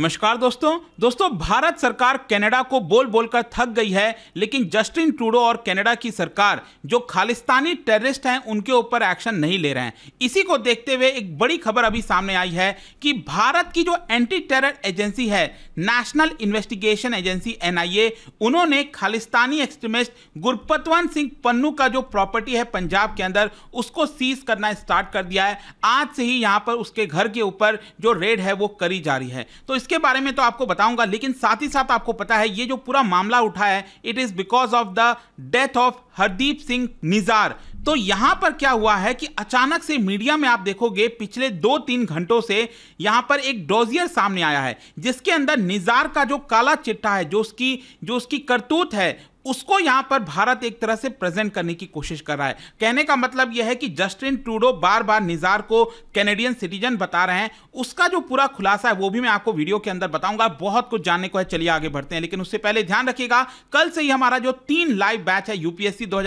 नमस्कार दोस्तों दोस्तों भारत सरकार कनाडा को बोल बोलकर थक गई है लेकिन जस्टिन ट्रूडो और कनाडा की सरकार जो खालिस्तानी टेररिस्ट हैं उनके ऊपर एक्शन नहीं ले रहे हैं इसी को देखते हुए एक बड़ी खबर अभी सामने आई है कि भारत की जो एंटी टेरर एजेंसी है नेशनल इन्वेस्टिगेशन एजेंसी एनआईए उन्होंने खालिस्तानी एक्सट्रीमिस्ट गुरपतवंत सिंह पन्नू का जो प्रॉपर्टी है पंजाब के अंदर उसको सीज करना स्टार्ट कर दिया है आज से ही यहाँ पर उसके घर के ऊपर जो रेड है वो करी जा रही है तो इसके इसके बारे में तो आपको बताऊंगा लेकिन साथ ही साथ आपको पता है ये जो पूरा मामला उठा है it is because of the death of Hardeep Singh Nijjar तो यहां पर क्या हुआ है कि अचानक से मीडिया में आप देखोगे पिछले दो तीन घंटों से यहां पर एक डोजियर सामने आया है जिसके अंदर निजार का जो काला चिट्ठा है जो उसकी जो उसकी करतूत है उसको यहां पर भारत एक तरह से प्रेजेंट करने की कोशिश कर रहा है कहने का मतलब यह है कि जस्टिन ट्रूडो बार बार निजार को कैनेडियन सिटीजन बता रहे हैं उसका जो पूरा खुलासा है वो भी मैं आपको वीडियो के अंदर बताऊंगा बहुत कुछ जानने को है चलिए आगे बढ़ते हैं लेकिन उससे पहले ध्यान रखिएगा कल से ही हमारा जो तीन लाइव बैच है यूपीएससी दो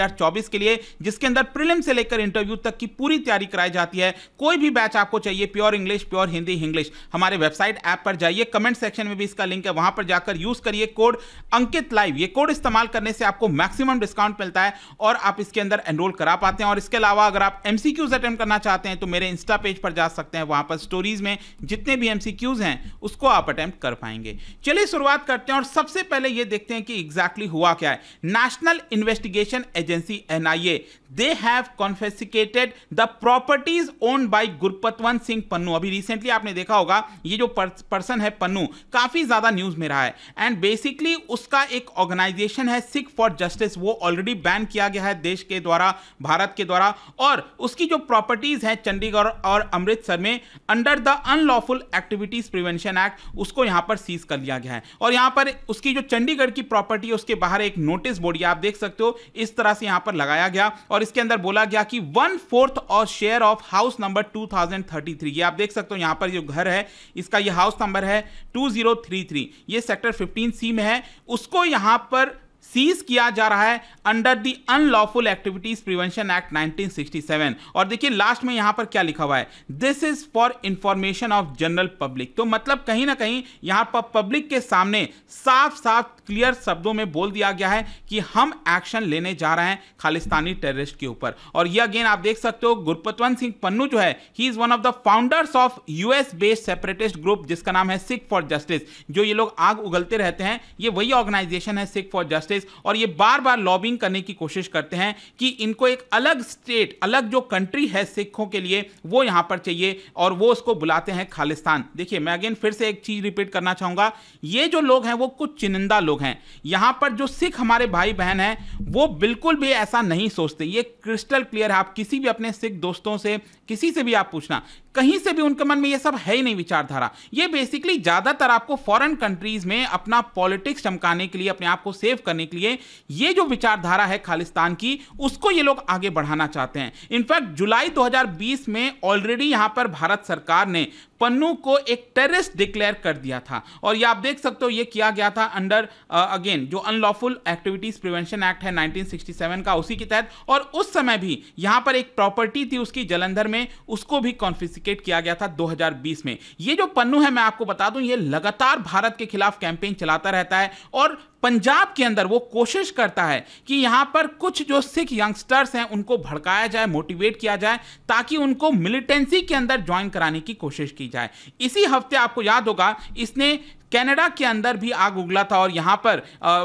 के लिए जिसके अंदर प्रिलिम से लेकर इंटरव्यू तक की पूरी तैयारी कराई जाती है कोई भी बैच आपको चाहिए pure English pure Hindi English हमारे वेबसाइट ऐप पर जाइए कमेंट सेक्शन में भी इसका लिंक है वहां पर जाकर यूज करिए कोड अंकित लाइव ये कोड इस्तेमाल कर करने से आपको मैक्सिमम डिस्काउंट मिलता है और आप इसके अंदर एनरोल करा पाते हैं और इसके अलावा अगर आप एमसीक्यूज अटेम्प्ट करना चाहते हैं तो मेरे इंस्टा पेज पर जा सकते हैं वहां पर स्टोरीज में जितने भी एमसीक्यूज हैं उसको आप अटेम्प्ट कर पाएंगे चलिए शुरुआत करते हैं और सबसे पहले यह देखते हैं कि एग्जैक्टली exactly हुआ क्या है national investigation agency NIA they have confiscated the properties own by Gurpatwant Singh Pannu अभी रिसेंटली आपने देखा होगा ये जो पर्सन है पन्नू काफी ज्यादा न्यूज में रहा है एंड बेसिकली उसका एक ऑर्गेनाइजेशन है सिख फॉर जस्टिस वो ऑलरेडी बैन किया गया है देश के द्वारा भारत के द्वारा और उसकी जो प्रॉपर्टीज हैं चंडीगढ़ और अमृतसर में under the unlawful activities prevention act उसको यहां पर सीज कर लिया गया है और यहां पर उसकी जो चंडीगढ़ की प्रॉपर्टी है उसके बाहर एक नोटिस बोर्ड आप देख सकते हो इस तरह से यहां पर लगाया गया और इसके अंदर बोला गया कि वन फोर्थ और share of house number two thousand thirty ये आप देख सकते हो यहां पर जो घर है इसका ये हाउस नंबर है थ्री ये सेक्टर फिफ्टीन सी में है उसको यहां पर सीज किया जा रहा है under the unlawful activities prevention act 1967 और देखिए लास्ट में यहां पर क्या लिखा हुआ है this is for information of general public तो मतलब कहीं ना कहीं यहां पर पब्लिक के सामने साफ साफ क्लियर शब्दों में बोल दिया गया है कि हम एक्शन लेने जा रहे हैं खालिस्तानी टेररिस्ट के ऊपर और ये अगेन आप देख सकते हो गुरपतवंत सिंह पन्नू जो है he is one of the founders of US based separatist group जिसका नाम है सिख फॉर जस्टिस जो ये लोग आग उगलते रहते हैं ये वही ऑर्गेनाइजेशन है सिख फॉर जस्टिस फोर्सेस और ये बार बार लॉबिंग करने की कोशिश करते हैं कि इनको एक अलग स्टेट अलग जो कंट्री है सिखों के लिए वो यहां पर चाहिए और वो उसको बुलाते हैं खालिस्तान देखिए मैं अगेन फिर से एक चीज़ रिपीट करना चाहूंगा ये जो लोग हैं वो कुछ चुनिंदा लोग हैं यहां पर जो सिख हमारे भाई बहन हैं वो बिल्कुल भी ऐसा नहीं सोचते ये क्रिस्टल क्लियर है आप किसी भी अपने सिख दोस्तों से किसी से भी आप पूछना कहीं से भी उनके मन में ये सब है ही नहीं विचारधारा ये बेसिकली ज़्यादातर आपको फॉरेन कंट्रीज़ में अपना पॉलिटिक्स चमकाने के लिए अपने आप को सेव करने करने के लिए ये जो विचारधारा है खालिस्तान की उसको ये लोग आगे बढ़ाना चाहते हैं इनफैक्ट जुलाई 2020 में ऑलरेडी यहां पर भारत सरकार ने पन्नू को एक टेररिस्ट डिक्लेयर कर दिया था और ये आप देख सकते हो ये किया गया था अंडर अगेन जो अनलॉफुल एक्टिविटीज प्रिवेंशन एक्ट है 1967 का उसी के तहत और उस समय भी यहां पर एक प्रॉपर्टी थी उसकी जलंधर में उसको भी कॉन्फिसिकेट किया गया था 2020 में ये जो पन्नू है मैं आपको बता दूं ये लगातार भारत के खिलाफ कैंपेन चलाता रहता है और पंजाब के अंदर वो कोशिश करता है कि यहाँ पर कुछ जो सिख यंगस्टर्स हैं उनको भड़काया जाए मोटिवेट किया जाए ताकि उनको मिलिटेंसी के अंदर ज्वाइन कराने की कोशिश की जाए इसी हफ्ते आपको याद होगा इसने कनाडा के अंदर भी आग उगला था और यहाँ पर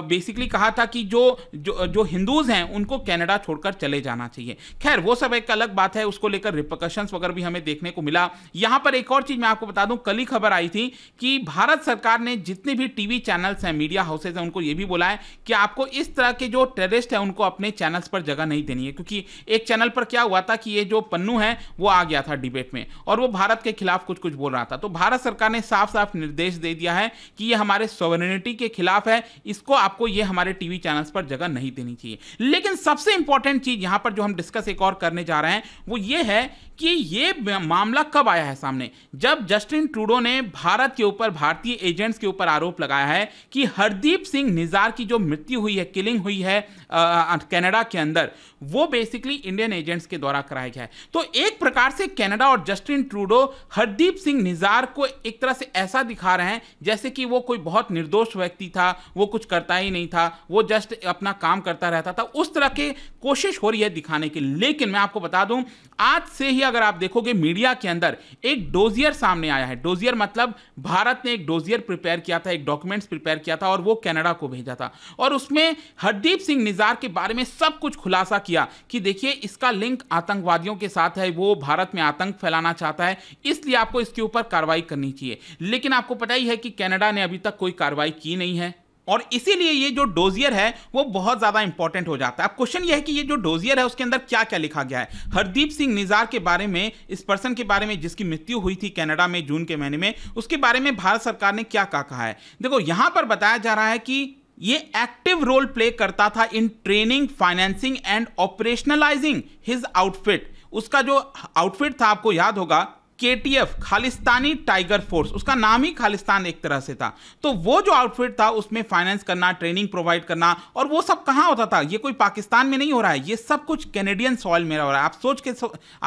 बेसिकली कहा था कि जो जो, जो हिंदूज हैं उनको कनाडा छोड़कर चले जाना चाहिए खैर वो सब एक अलग बात है उसको लेकर रिपोकशंस वगैरह भी हमें देखने को मिला यहाँ पर एक और चीज़ मैं आपको बता दूँ कल ही खबर आई थी कि भारत सरकार ने जितने भी टीवी चैनल्स हैं मीडिया हाउसेज हैं उनको ये भी बोला है कि आपको इस तरह के जो टेररिस्ट हैं उनको अपने चैनल्स पर जगह नहीं देनी है क्योंकि एक चैनल पर क्या हुआ था कि ये जो पन्नू है वो आ गया था डिबेट में और वो भारत के खिलाफ कुछ कुछ बोल रहा था तो भारत सरकार ने साफ साफ निर्देश दे दिया है कि ये हमारे सोवरेनिटी के खिलाफ है इसको आपको ये हमारे टीवी चैनल्स पर जगह नहीं देनी चाहिए लेकिन सबसे इंपॉर्टेंट चीज यहां पर जो हम डिस्कस एक और करने जा रहे हैं वो ये है कि ये मामला कब आया है सामने जब जस्टिन ट्रूडो ने भारत के ऊपर भारतीय एजेंट्स के ऊपर आरोप लगाया है कि हरदीप सिंह निजार की जो मृत्यु हुई है किलिंग हुई है कनाडा के अंदर वो बेसिकली इंडियन एजेंट्स के द्वारा कराया गया है तो एक प्रकार से कनाडा और जस्टिन ट्रूडो हरदीप सिंह निजार को एक तरह से ऐसा दिखा रहे हैं जैसे जैसे कि वो कोई बहुत निर्दोष व्यक्ति था वो कुछ करता ही नहीं था वो जस्ट अपना काम करता रहता था उस तरह के कोशिश हो रही है दिखाने की लेकिन मैं आपको बता दूं आज से ही अगर आप देखोगे मीडिया के अंदर एक डोजियर सामने आया है डोजियर मतलब भारत ने एक डोजियर प्रिपेयर किया था एक डॉक्यूमेंट्स प्रिपेयर किया था और वो कैनेडा को भेजा था और उसमें हरदीप सिंह निजार के बारे में सब कुछ खुलासा किया कि देखिए इसका लिंक आतंकवादियों के साथ है वो भारत में आतंक फैलाना चाहता है इसलिए आपको इसके ऊपर कार्रवाई करनी चाहिए लेकिन आपको पता ही है कि कैनेडा कनाडा ने अभी तक कोई कार्रवाई की नहीं है और इसीलिए ये जो डोजियर है वो बहुत ज़्यादा इंपॉर्टेंट हो जाता है अब क्वेश्चन ये है कि ये जो डोजियर है उसके अंदर क्या क्या लिखा गया है हरदीप सिंह निजार के बारे में इस पर्सन के बारे में जिसकी मृत्यु हुई थी कनाडा में जून के महीने में उसके बारे में भारत सरकार ने क्या कहा है देखो यहां पर बताया जा रहा है कि ये एक्टिव रोल प्ले करता था in training financing and operationalising his outfit उसका जो आउटफिट था आपको याद होगा K T F Khalistani Tiger Force उसका नाम ही खालिस्तान एक तरह से था तो वो जो आउटफिट था उसमें फाइनेंस करना ट्रेनिंग प्रोवाइड करना और वो सब कहाँ होता था ये कोई पाकिस्तान में नहीं हो रहा है ये सब कुछ कैनेडियन सॉइल में हो रहा है आप सोच के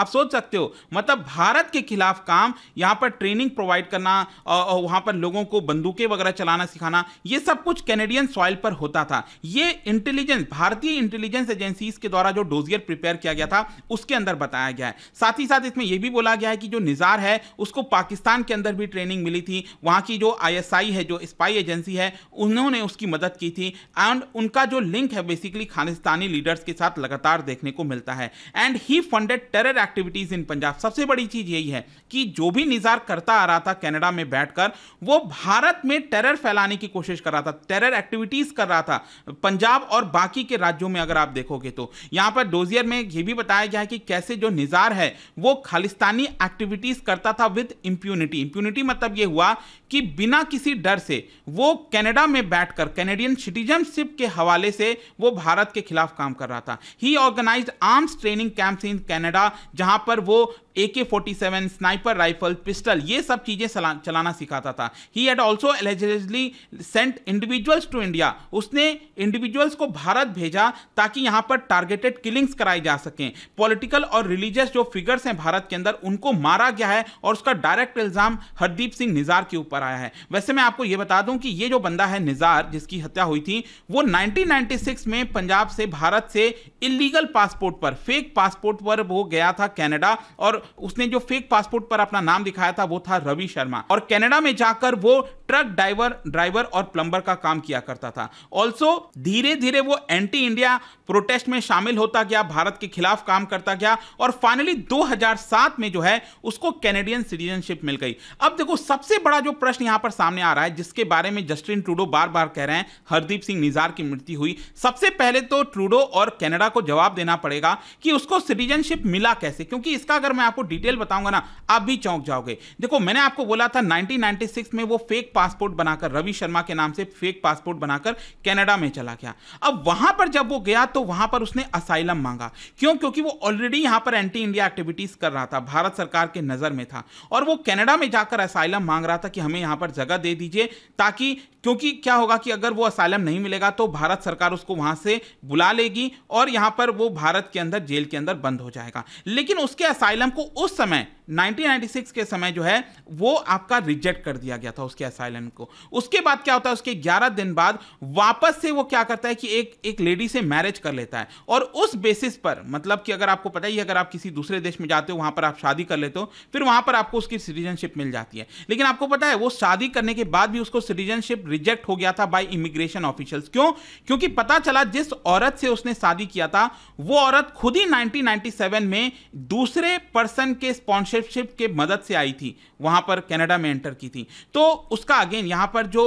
आप सोच सकते हो मतलब भारत के खिलाफ काम यहाँ पर ट्रेनिंग प्रोवाइड करना और वहाँ पर लोगों को बंदूकें वगैरह चलाना सिखाना ये सब कुछ कैनेडियन सॉइल पर होता था ये इंटेलिजेंस भारतीय इंटेलिजेंस एजेंसीज के द्वारा जो डोजियर प्रिपेयर किया गया था उसके अंदर बताया गया है साथ ही साथ इसमें यह भी बोला गया है कि जो निजाम गुजार है उसको पाकिस्तान के अंदर भी ट्रेनिंग मिली थी वहां की जो आईएसआई है जो स्पाई एजेंसी है उन्होंने उसकी मदद की थी एंड उनका जो लिंक है बेसिकली खालिस्तानी लीडर्स के साथ लगातार देखने को मिलता है and he funded terror activities in Punjab सबसे बड़ी चीज़ यही है कि जो भी निज़ार करता आ रहा था कैनेडा में बैठकर वो भारत में टेरर फैलाने की कोशिश कर रहा था टेरर एक्टिविटीज़ कर रहा था पंजाब और बाकी के राज्यों में अगर आप देखोगे तो यहां पर डोजियर में यह भी बताया गया है कि कैसे जो निज़ार है वो खालिस्तानी एक्टिविटीज़ एक्टिविटीज करता था विद इम्प्यूनिटी इम्प्यूनिटी मतलब ये हुआ कि बिना किसी डर से वो कनाडा में बैठकर कैनेडियन सिटीजनशिप के हवाले से वो भारत के खिलाफ काम कर रहा था he organise arms training camps in Canada जहां पर वो A K forty seven sniper rifle pistol ये सब चीज़ें चलाना सिखाता था he had also allegedly sent individuals to India उसने इंडिविजुअल्स को भारत भेजा ताकि यहाँ पर टारगेटेड किलिंग्स कराई जा सकें पॉलिटिकल और रिलीजियस जो फिगर्स हैं भारत के अंदर उनको मारा गया है और उसका डायरेक्ट इल्ज़ाम हरदीप सिंह निज़ार के ऊपर आया है वैसे मैं आपको यह बता दूं कि ये जो बंदा है निज़ार जिसकी हत्या हुई थी वो 1996 में पंजाब से भारत से इलीगल पासपोर्ट पर फेक पासपोर्ट पर वो गया था कनाडा और उसने जो फेक पासपोर्ट पर अपना नाम दिखाया था वो था रवि शर्मा और कनाडा में जाकर वो ट्रक ड्राइवर ड्राइवर और प्लम्बर का काम किया करता था ऑल्सो धीरे धीरे वो एंटी इंडिया प्रोटेस्ट में शामिल होता गया भारत के खिलाफ काम करता गया और फाइनली 2007 में जो है उसको कैनेडियन सिटीजनशिप मिल गई अब देखो सबसे बड़ा जो प्रश्न यहां पर सामने आ रहा है जिसके बारे में जस्टिन ट्रूडो बार बार कह रहे हैं हरदीप सिंह निजार की मृत्यु हुई सबसे पहले तो ट्रूडो और कैनेडा को जवाब देना पड़ेगा कि उसको सिटीजनशिप मिला कैसे क्योंकि इसका अगर मैं आपको डिटेल बताऊंगा ना आप भी चौंक जाओगे देखो मैंने आपको बोला था नाइनटीन में वो फेक पासपोर्ट बनाकर रवि शर्मा के नाम से फेक पासपोर्ट बनाकर कैनेडा में चला गया अब वहां पर जब वो गया तो वहां पर उसने असाइलम मांगा क्यों क्योंकि वो ऑलरेडी यहां पर एंटी इंडिया एक्टिविटीज कर रहा था भारत सरकार के नजर नज़र में था और वो कनाडा में जाकर असाइलम मांग रहा था कि हमें यहां पर जगह दे दीजिए ताकि क्योंकि क्या होगा कि अगर वो असाइलम नहीं मिलेगा तो भारत सरकार उसको वहां से बुला लेगी और यहां पर वो भारत के अंदर जेल के अंदर बंद हो जाएगा लेकिन उसके असाइलम को उस समय 1996 के समय जो है वो आपका रिजेक्ट कर दिया गया था उसके असाइलम को उसके बाद क्या होता है उसके 11 दिन बाद वापस से वो क्या करता है कि एक एक लेडी से मैरिज कर लेता है और उस बेसिस पर मतलब कि अगर आपको पता ही अगर आप किसी दूसरे देश में जाते हो वहां पर आप शादी कर लेते हो फिर वहां पर आपको उसकी सिटीजनशिप मिल जाती है लेकिन आपको पता है वो शादी करने के बाद भी उसको सिटीजनशिप रिजेक्ट हो गया था बाय इमिग्रेशन ऑफिशियल्स क्यों क्योंकि पता चला जिस औरत से उसने शादी किया था वो औरत खुद ही 1997 में दूसरे पर्सन के स्पॉन्सरशिप के मदद से आई थी वहां पर कनाडा में एंटर की थी तो उसका अगेन यहां पर जो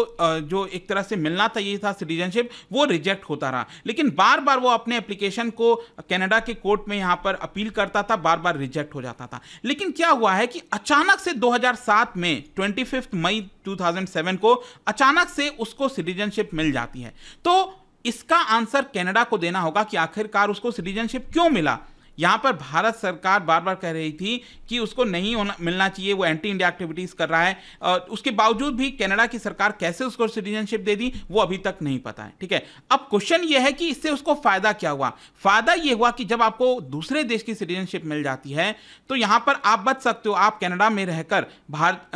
जो एक तरह से मिलना था ये था सिटीजनशिप वो रिजेक्ट होता रहा लेकिन बार बार वो अपने एप्लीकेशन को कनाडा के कोर्ट में यहां पर अपील करता था बार बार रिजेक्ट हो जाता था लेकिन क्या हुआ हुआ है कि अचानक से 2007 में ट्वेंटी मई 2007 को अचानक से उसको सिटीजनशिप मिल जाती है तो इसका आंसर कनाडा को देना होगा कि आखिरकार उसको सिटीजनशिप क्यों मिला यहाँ पर भारत सरकार बार बार कह रही थी कि उसको नहीं होना मिलना चाहिए वो एंटी इंडिया एक्टिविटीज कर रहा है और उसके बावजूद भी कनाडा की सरकार कैसे उसको सिटीजनशिप दे दी वो अभी तक नहीं पता है ठीक है अब क्वेश्चन ये है कि इससे उसको फायदा क्या हुआ फायदा ये हुआ कि जब आपको दूसरे देश की सिटीजनशिप मिल जाती है तो यहाँ पर आप बच सकते हो आप कैनेडा में रहकर भारत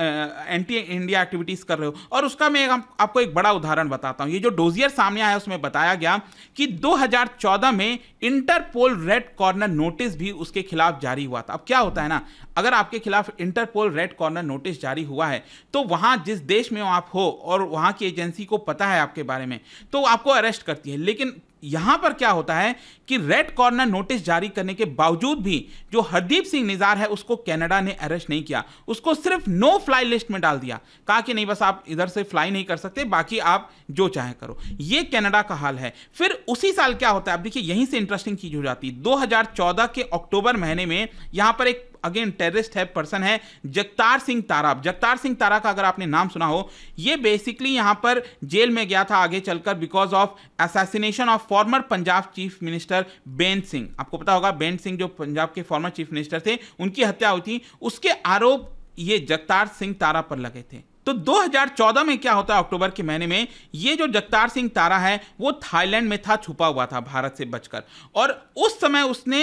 एंटी इंडिया एक्टिविटीज कर रहे हो और उसका मैं आपको एक बड़ा उदाहरण बताता हूँ ये जो डोजियर सामने आया उसमें बताया गया कि दो में Interpol red corner note notice भी उसके खिलाफ जारी हुआ था अब क्या होता है ना अगर आपके खिलाफ इंटरपोल रेड कॉर्नर नोटिस जारी हुआ है तो वहां जिस देश में आप हो और वहां की एजेंसी को पता है आपके बारे में तो आपको अरेस्ट करती है लेकिन यहां पर क्या होता है कि रेड कॉर्नर नोटिस जारी करने के बावजूद भी जो हरदीप सिंह निजार है उसको कनाडा ने अरेस्ट नहीं किया उसको सिर्फ नो फ्लाई लिस्ट में डाल दिया कहा कि नहीं बस आप इधर से फ्लाई नहीं कर सकते बाकी आप जो चाहे करो ये कनाडा का हाल है फिर उसी साल क्या होता है आप देखिए यहीं से इंटरेस्टिंग चीज हो जाती है दो के अक्टूबर महीने में यहां पर एक अगेन टेररिस्ट है पर्सन है जगतार सिंह ताराब जगतार सिंह तारा का अगर आपने नाम सुना हो ये बेसिकली यहां पर जेल में गया था आगे चलकर because of assassination of former Punjab chief minister Beant Singh आपको पता होगा बेन सिंह जो पंजाब के फॉर्मर चीफ मिनिस्टर थे उनकी हत्या हुई थी उसके आरोप ये जगतार सिंह तारा पर लगे थे तो 2014 में क्या होता है अक्टूबर के महीने में ये जो जगतार सिंह तारा है वो थाईलैंड में था छुपा हुआ था भारत से बचकर और उस समय उसने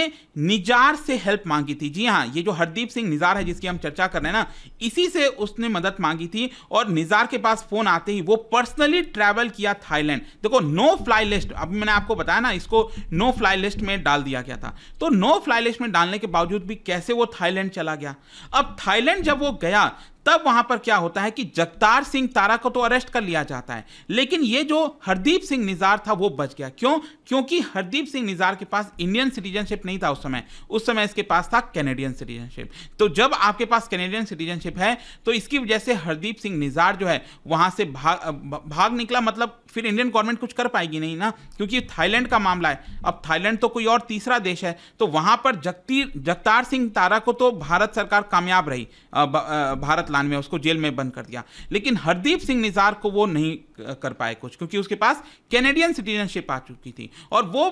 निजार से हेल्प मांगी थी जी हाँ ये जो हरदीप सिंह निजार है जिसकी हम चर्चा कर रहे हैं ना इसी से उसने मदद मांगी थी और निजार के पास फोन आते ही वो पर्सनली ट्रैवल किया थाईलैंड देखो नो फ्लाई लिस्ट अब मैंने आपको बताया ना इसको नो फ्लाई लिस्ट में डाल दिया गया था तो नो फ्लाई लिस्ट में डालने के बावजूद भी कैसे वो थाईलैंड चला गया अब थाईलैंड जब वो गया तब वहां पर क्या होता है कि जगतार सिंह तारा को तो अरेस्ट कर लिया जाता है लेकिन ये जो हरदीप सिंह निजार था वो बच गया क्यों क्योंकि हरदीप सिंह निजार के पास इंडियन सिटीजनशिप नहीं था उस समय उस समय इसके पास था कैनेडियन सिटीजनशिप तो जब आपके पास कैनेडियन सिटीजनशिप है तो इसकी वजह से हरदीप सिंह निजार जो है वहां से भाग भाग निकला मतलब फिर इंडियन गवर्नमेंट कुछ कर पाएगी नहीं ना क्योंकि थाईलैंड का मामला है अब थाईलैंड तो कोई और तीसरा देश है तो वहां पर जगतार सिंह तारा को तो भारत सरकार कामयाब रही भारत प्लान में उसको जेल में बंद कर दिया लेकिन हरदीप सिंह निजार को वो नहीं कर पाए कुछ क्योंकि उसके पास कैनेडियन सिटीजनशिप आ चुकी थी और वो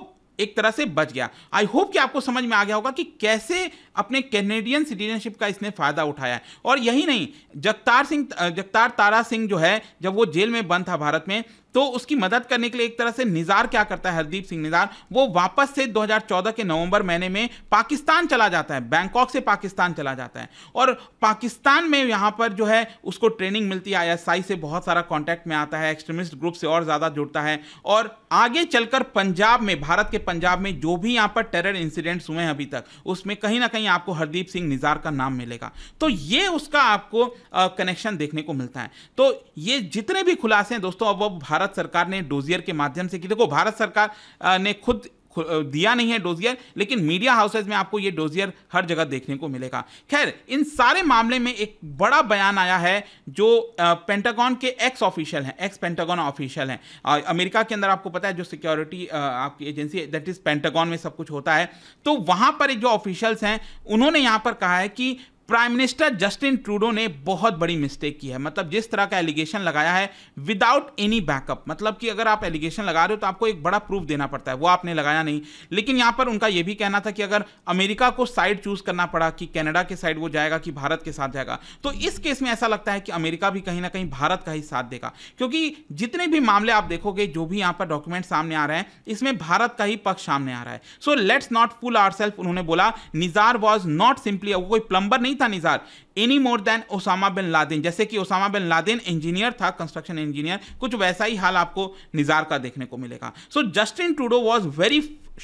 एक तरह से बच गया आई होप कि आपको समझ में आ गया होगा कि कैसे अपने कैनेडियन सिटीजनशिप का इसने फ़ायदा उठाया और यही नहीं जगतार सिंह जगतार तारा सिंह जो है जब वो जेल में बंद था भारत में तो उसकी मदद करने के लिए एक तरह से निजार क्या करता है हरदीप सिंह निजार वो वापस से 2014 के नवंबर महीने में पाकिस्तान चला जाता है बैंकॉक से पाकिस्तान चला जाता है और पाकिस्तान में यहाँ पर जो है उसको ट्रेनिंग मिलती है आई से बहुत सारा कॉन्टैक्ट में आता है एक्सट्रीमिस्ट ग्रुप से और ज़्यादा जुड़ता है और आगे चलकर पंजाब में भारत के पंजाब में जो भी यहाँ पर टेरर इंसिडेंट्स हुए हैं अभी तक उसमें कहीं ना कहीं आपको हरदीप सिंह निजार का नाम मिलेगा तो ये उसका आपको कनेक्शन देखने को मिलता है तो ये जितने भी खुलासे हैं दोस्तों अब वो भारत भारत सरकार ने डोजियर के माध्यम से की देखो भारत सरकार ने खुद दिया नहीं है डोजियर लेकिन मीडिया हाउसेज में आपको ये डोजियर हर जगह देखने को मिलेगा खैर इन सारे मामले में एक बड़ा बयान आया है जो पेंटागॉन के एक्स ऑफिशियल हैं एक्स पेंटागॉन ऑफिशियल हैं अमेरिका के अंदर आपको पता है जो सिक्योरिटी आपकी एजेंसी है दैट इज पेंटागॉन में सब कुछ होता है तो वहां पर जो ऑफिशियल्स हैं उन्होंने यहां पर कहा है कि प्राइम मिनिस्टर जस्टिन ट्रूडो ने बहुत बड़ी मिस्टेक की है मतलब जिस तरह का एलिगेशन लगाया है विदाउट एनी बैकअप मतलब कि अगर आप एलिगेशन लगा रहे हो तो आपको एक बड़ा प्रूफ देना पड़ता है वो आपने लगाया नहीं लेकिन यहां पर उनका यह भी कहना था कि अगर अमेरिका को साइड चूज करना पड़ा कि कैनेडा के साइड वो जाएगा कि भारत के साथ जाएगा तो इस केस में ऐसा लगता है कि अमेरिका भी कहीं ना कहीं भारत का ही साथ देगा क्योंकि जितने भी मामले आप देखोगे जो भी यहां पर डॉक्यूमेंट सामने आ रहे हैं इसमें भारत का ही पक्ष सामने आ रहा है so let's not fool our उन्होंने बोला निजार वॉज नॉट सिंपली कोई प्लम्बर नहीं नहीं था Nijjar any more than Osama bin Laden जैसे कि ओसामा बिन लादेन इंजीनियर था कंस्ट्रक्शन इंजीनियर कुछ वैसा ही हाल आपको निज़ार का देखने को मिलेगा so Justin Trudeau was very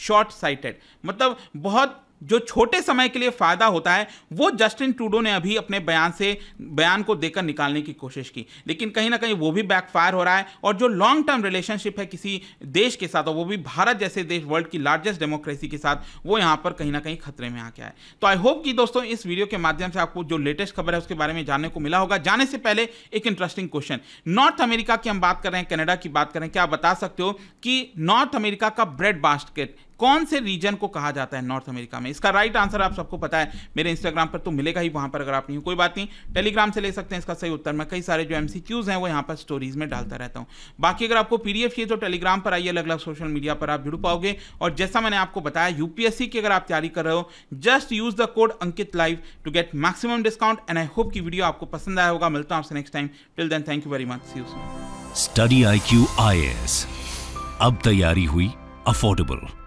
short sighted मतलब बहुत जो छोटे समय के लिए फायदा होता है वो जस्टिन ट्रूडो ने अभी अपने बयान से बयान को देकर निकालने की कोशिश की लेकिन कहीं ना कहीं वो भी बैकफायर हो रहा है और जो लॉन्ग टर्म रिलेशनशिप है किसी देश के साथ और वो भी भारत जैसे देश वर्ल्ड की लार्जेस्ट डेमोक्रेसी के साथ वो यहाँ पर कहीं ना कहीं खतरे में आ गया है तो आई होप कि दोस्तों इस वीडियो के माध्यम से आपको जो लेटेस्ट खबर है उसके बारे में जानने को मिला होगा जाने से पहले एक इंटरेस्टिंग क्वेश्चन नॉर्थ अमेरिका की हम बात कर रहे हैं कनाडा की बात करें क्या आप बता सकते हो कि नॉर्थ अमेरिका का ब्रेड बास्केट कौन से रीजन को कहा जाता है नॉर्थ अमेरिका में इसका राइट आंसर आप सबको पता है मेरे इंस्टाग्राम पर तो मिलेगा ही वहां पर अगर आप नहीं कोई बात नहीं टेलीग्राम से ले सकते हैं इसका सही उत्तर मैं कई सारे जो एम हैं वो यहाँ पर स्टोरीज में डालता रहता हूँ बाकी अगर आपको पीडीएफ चाहिए तो टेलीग्राम पर आइए अलग अलग सोशल मीडिया पर आप जुड़ पाओगे और जैसा मैंने आपको बताया यूपीएससी की अगर आप तैयारी कर रहे हो just use the code Ankit live to get maximum discount and I hope की वीडियो आपको पसंद आया होगा मिलता हूं आपसे next time till then thank you very much see you study I Q I S अब तैयारी हुई अफोर्डेबल